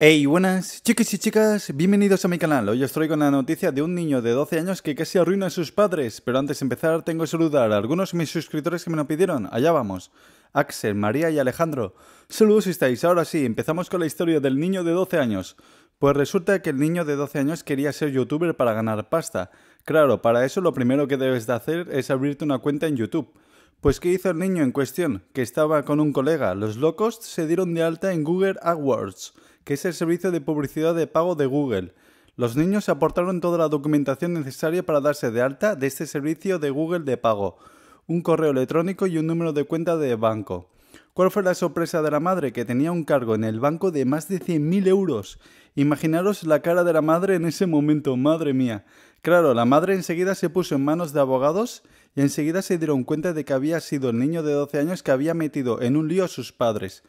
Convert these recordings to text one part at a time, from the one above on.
Hey, buenas chiquis y chicas, bienvenidos a mi canal. Hoy os traigo la noticia de un niño de 12 años que casi arruina a sus padres, pero antes de empezar tengo que saludar a algunos de mis suscriptores que me lo pidieron. Allá vamos. Axel, María y Alejandro. Saludos si estáis. Ahora sí, empezamos con la historia del niño de 12 años. Pues resulta que el niño de 12 años quería ser youtuber para ganar pasta. Claro, para eso lo primero que debes de hacer es abrirte una cuenta en YouTube. Pues ¿qué hizo el niño en cuestión? Que estaba con un colega. Los locos se dieron de alta en Google AdWords que es el servicio de publicidad de pago de Google. Los niños aportaron toda la documentación necesaria para darse de alta de este servicio de Google de pago, un correo electrónico y un número de cuenta de banco. ¿Cuál fue la sorpresa de la madre? Que tenía un cargo en el banco de más de 100.000 euros. Imaginaros la cara de la madre en ese momento, madre mía. Claro, la madre enseguida se puso en manos de abogados y enseguida se dieron cuenta de que había sido el niño de 12 años que había metido en un lío a sus padres.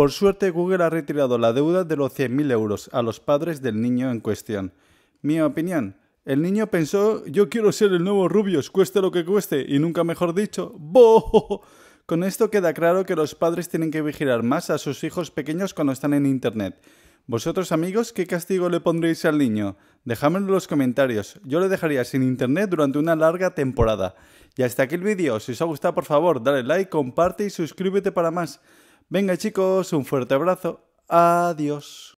Por suerte, Google ha retirado la deuda de los 100.000 euros a los padres del niño en cuestión. Mi opinión, el niño pensó, yo quiero ser el nuevo Rubius, cueste lo que cueste, y nunca mejor dicho, ¡bo! Con esto queda claro que los padres tienen que vigilar más a sus hijos pequeños cuando están en Internet. ¿Vosotros amigos qué castigo le pondréis al niño? Dejadmelo en los comentarios. Yo le dejaría sin internet durante una larga temporada. Y hasta aquí el vídeo. Si os ha gustado por favor dale like, comparte y suscríbete para más. Venga chicos, un fuerte abrazo. Adiós.